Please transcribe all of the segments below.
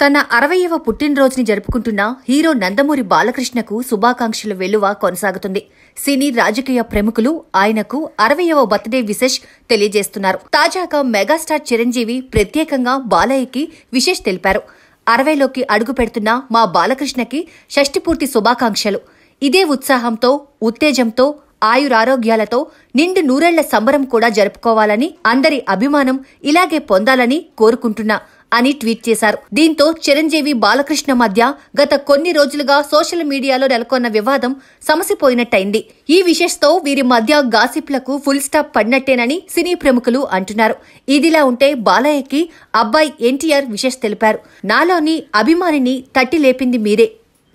తన అరవయవ పుట్టినరోజుని జరుపుకుంటున్న హీరో నందమూరి బాలకృష్ణకు శుభాకాంక్షల వెలువ కొనసాగుతుంది సినీ రాజకీయ ప్రముఖులు ఆయనకు అరవయవ బర్త్డే విశేష్ తెలియజేస్తున్నారు తాజాగా మెగాస్టార్ చిరంజీవి ప్రత్యేకంగా బాలయ్యకి విశేష్ తెలిపారు అరవైలోకి అడుగు పెడుతున్న మా బాలకృష్ణకి షష్టిపూర్తి శుభాకాంక్షలు ఇదే ఉత్సాహంతో ఉత్తేజంతో ఆయురారోగ్యాలతో నిండు నూరేళ్ల సంబరం కూడా జరుపుకోవాలని అందరి అభిమానం ఇలాగే పొందాలని కోరుకుంటున్నా అని ట్వీట్ చేశారు దీంతో చిరంజీవి బాలకృష్ణ మధ్య గత కొన్ని రోజులుగా సోషల్ మీడియాలో నెలకొన్న వివాదం సమసిపోయినట్టయింది ఈ విషయంతో వీరి మధ్య గాసిప్లకు ఫుల్ స్టాప్ పడినట్టేనని సినీ ప్రముఖులు అంటున్నారు ఇదిలా ఉంటే బాలయ్యకి అబ్బాయి ఎన్టీఆర్ విషస్ తెలిపారు నాలోని అభిమానిని తట్టి లేపింది మీరే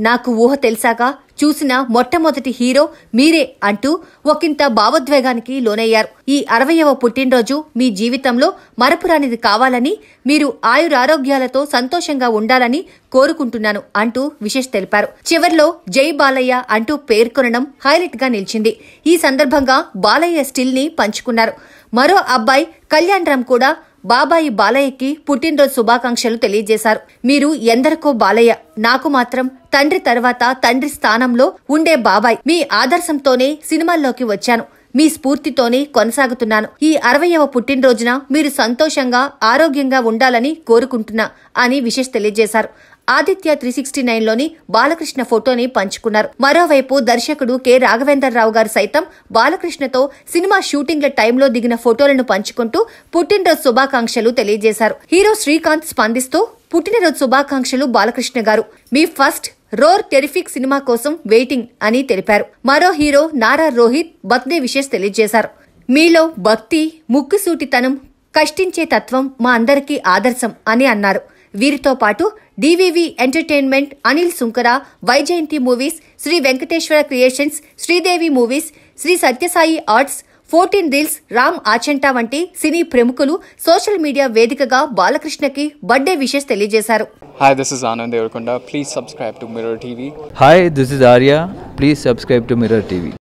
నాకు ఊహ తెలిసాక చూసిన మొట్టమొదటి హీరో మీరే అంటూ ఒకంత భావోద్వేగానికి లోనయ్యారు ఈ అరవయవ పుట్టినరోజు మీ జీవితంలో మరపురానిది కావాలని మీరు ఆయురారోగ్యాలతో సంతోషంగా ఉండాలని కోరుకుంటున్నాను అంటూ విశేష్ తెలిపారు చివర్లో జై బాలయ్య అంటూ పేర్కొనడం హైలైట్ గా నిలిచింది ఈ సందర్భంగా బాలయ్య స్టిల్ ని పంచుకున్నారు మరో అబ్బాయి కళ్యాణ్ రామ్ కూడా బాబాయి బాలయ్యకి పుట్టినరోజు శుభాకాంక్షలు తెలియజేశారు మీరు ఎందరికో బాలయ్య నాకు మాత్రం తండ్రి తర్వాత తండ్రి స్థానంలో ఉండే బాబాయ్ మీ ఆదర్శంతోనే సినిమాల్లోకి వచ్చాను మీ స్ఫూర్తితోనే కొనసాగుతున్నాను ఈ అరవయవ పుట్టినరోజున మీరు సంతోషంగా ఆరోగ్యంగా ఉండాలని కోరుకుంటున్నా అని విశేష్ తెలియజేశారు ఆదిత్య త్రీ సిక్స్టీ నైన్లోని బాలకృష్ణ ఫోటోని పంచుకున్నారు మరోవైపు దర్శకుడు కె రావు గారు సైతం బాలకృష్ణతో సినిమా షూటింగ్ల టైంలో దిగిన ఫోటోలను పంచుకుంటూ పుట్టినరోజు శుభాకాంక్షలు తెలియజేశారు హీరో శ్రీకాంత్ స్పందిస్తూ పుట్టినరోజు శుభాకాంక్షలు బాలకృష్ణ గారు మీ ఫస్ట్ రోర్ టెరిఫిక్ సినిమా కోసం వెయిటింగ్ అని తెలిపారు మరో hero Nara Rohit birthday wishes తెలియజేశారు మీలో భక్తి ముక్కుసూటితనం కష్టించే తత్వం మా అందరికీ ఆదర్శం అని అన్నారు వీరితో పాటు D V V entertainment Anil Sunkara Vyjayanthi movies Sri Venkateswara creations Sridevi movies Sri Sathyasai arts fourteen దిల్స్ రామ్ ఆచంటా వంటి సినీ ప్రముఖులు సోషల్ మీడియా వేదికగా బాలకృష్ణకి బర్త్డే విషెస్ తెలియజేశారు hi this Anand Deverakonda please subscribe to mirror TV hi this please subscribe to mirror TV